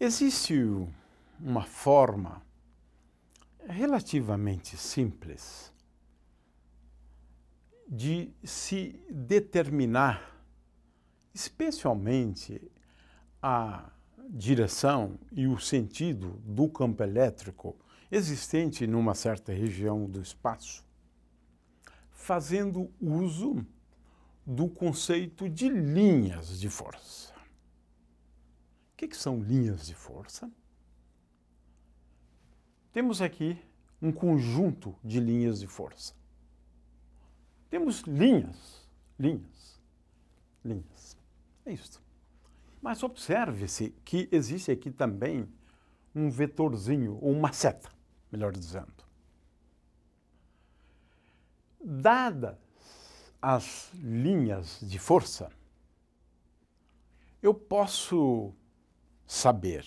Existe uma forma relativamente simples de se determinar, especialmente a direção e o sentido do campo elétrico existente numa certa região do espaço, fazendo uso do conceito de linhas de força que, que são linhas de força? Temos aqui um conjunto de linhas de força. Temos linhas, linhas, linhas. É isso. Mas observe-se que existe aqui também um vetorzinho, ou uma seta, melhor dizendo. Dadas as linhas de força, eu posso saber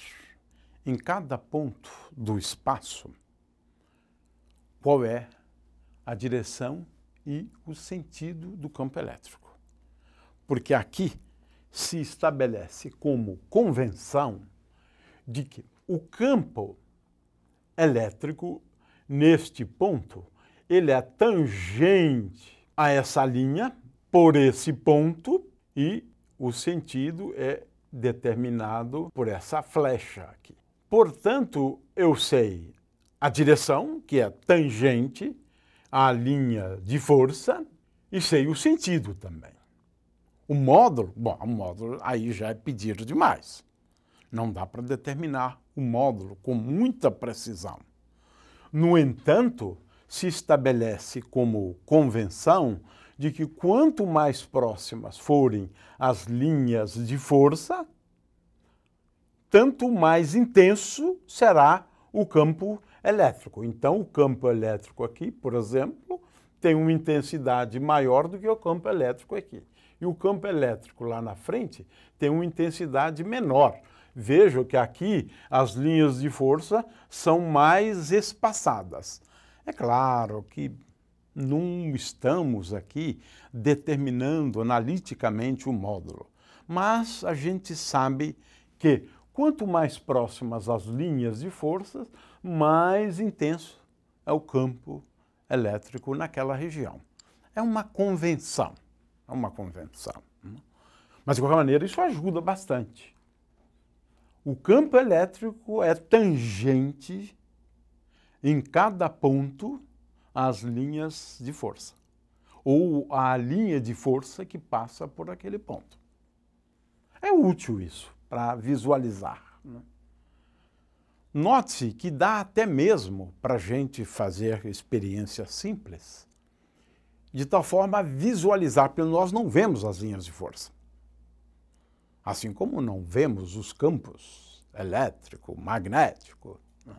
em cada ponto do espaço qual é a direção e o sentido do campo elétrico. Porque aqui se estabelece como convenção de que o campo elétrico neste ponto, ele é tangente a essa linha por esse ponto e o sentido é determinado por essa flecha aqui. Portanto, eu sei a direção, que é tangente à linha de força, e sei o sentido também. O módulo, bom, o módulo aí já é pedido demais. Não dá para determinar o módulo com muita precisão. No entanto, se estabelece como convenção de que quanto mais próximas forem as linhas de força, tanto mais intenso será o campo elétrico. Então, o campo elétrico aqui, por exemplo, tem uma intensidade maior do que o campo elétrico aqui. E o campo elétrico lá na frente tem uma intensidade menor. Vejo que aqui as linhas de força são mais espaçadas. É claro que não estamos aqui determinando analiticamente o módulo, mas a gente sabe que quanto mais próximas as linhas de forças, mais intenso é o campo elétrico naquela região. É uma convenção, é uma convenção. Mas, de qualquer maneira, isso ajuda bastante. O campo elétrico é tangente em cada ponto as linhas de força, ou a linha de força que passa por aquele ponto. É útil isso para visualizar. Né? Note que dá até mesmo para a gente fazer experiência simples, de tal forma visualizar, porque nós não vemos as linhas de força. Assim como não vemos os campos elétrico, magnético, né?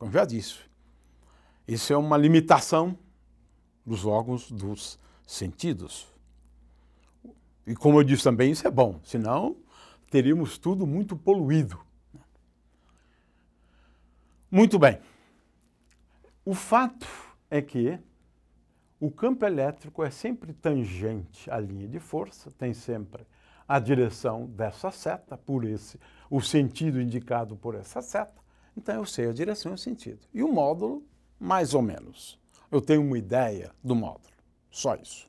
como já disse, isso é uma limitação dos órgãos dos sentidos. E como eu disse também, isso é bom, senão teríamos tudo muito poluído. Muito bem. O fato é que o campo elétrico é sempre tangente à linha de força, tem sempre a direção dessa seta, por esse, o sentido indicado por essa seta. Então eu sei a direção e o sentido. E o módulo mais ou menos. Eu tenho uma ideia do módulo, só isso,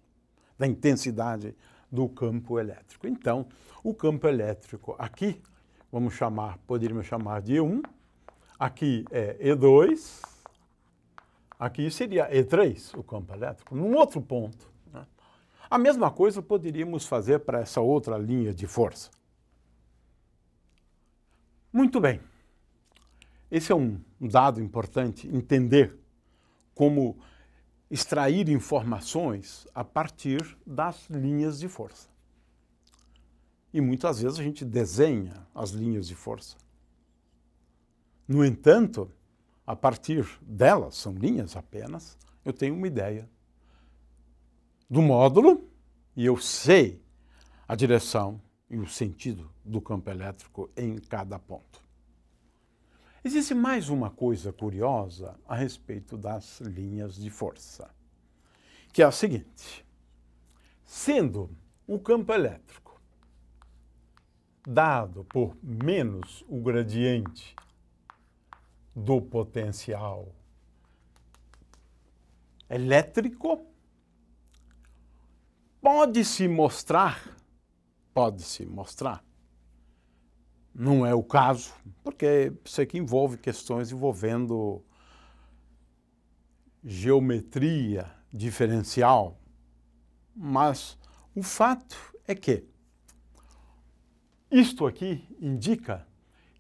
da intensidade do campo elétrico. Então, o campo elétrico aqui, vamos chamar, poderíamos chamar de E1, aqui é E2, aqui seria E3, o campo elétrico, num outro ponto. Né? A mesma coisa poderíamos fazer para essa outra linha de força. Muito bem. Esse é um dado importante, entender como extrair informações a partir das linhas de força. E muitas vezes a gente desenha as linhas de força. No entanto, a partir delas, são linhas apenas, eu tenho uma ideia do módulo e eu sei a direção e o sentido do campo elétrico em cada ponto. Existe mais uma coisa curiosa a respeito das linhas de força, que é a seguinte: sendo o campo elétrico dado por menos o gradiente do potencial elétrico, pode-se mostrar, pode-se mostrar não é o caso, porque isso aqui envolve questões envolvendo geometria diferencial, mas o fato é que isto aqui indica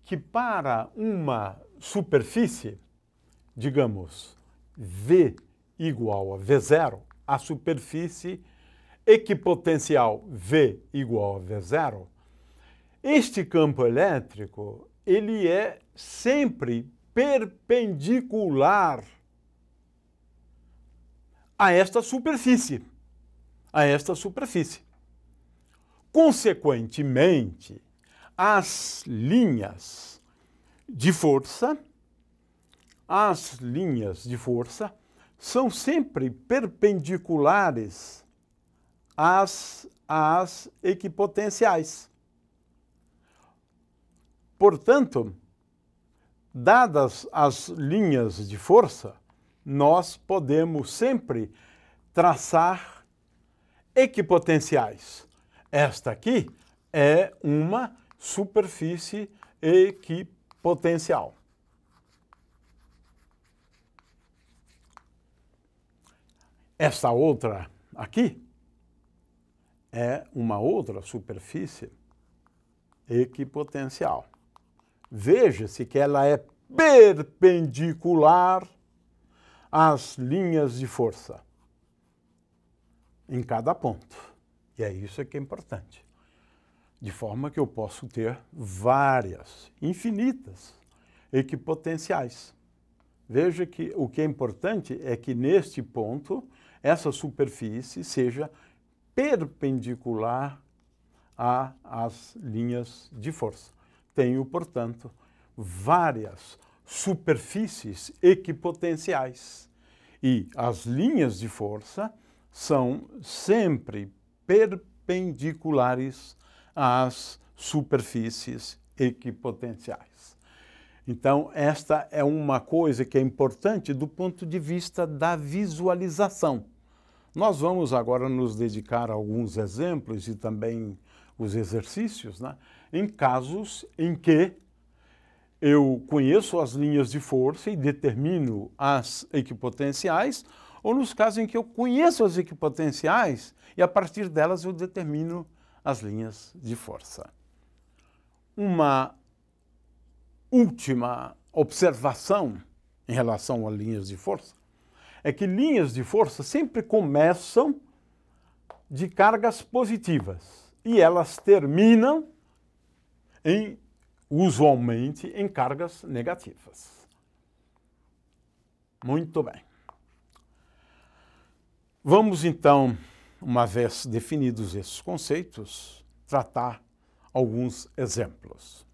que para uma superfície, digamos, V igual a V0, a superfície equipotencial V igual a V0 este campo elétrico, ele é sempre perpendicular a esta superfície, a esta superfície. Consequentemente, as linhas de força, as linhas de força são sempre perpendiculares às, às equipotenciais. Portanto, dadas as linhas de força, nós podemos sempre traçar equipotenciais. Esta aqui é uma superfície equipotencial. Esta outra aqui é uma outra superfície equipotencial. Veja-se que ela é perpendicular às linhas de força em cada ponto. E é isso que é importante. De forma que eu posso ter várias, infinitas equipotenciais. Veja que o que é importante é que neste ponto essa superfície seja perpendicular às linhas de força. Tenho, portanto, várias superfícies equipotenciais e as linhas de força são sempre perpendiculares às superfícies equipotenciais. Então, esta é uma coisa que é importante do ponto de vista da visualização. Nós vamos agora nos dedicar a alguns exemplos e também os exercícios, né? em casos em que eu conheço as linhas de força e determino as equipotenciais, ou nos casos em que eu conheço as equipotenciais e a partir delas eu determino as linhas de força. Uma última observação em relação a linhas de força é que linhas de força sempre começam de cargas positivas e elas terminam em, usualmente em cargas negativas. Muito bem. Vamos então, uma vez definidos esses conceitos, tratar alguns exemplos.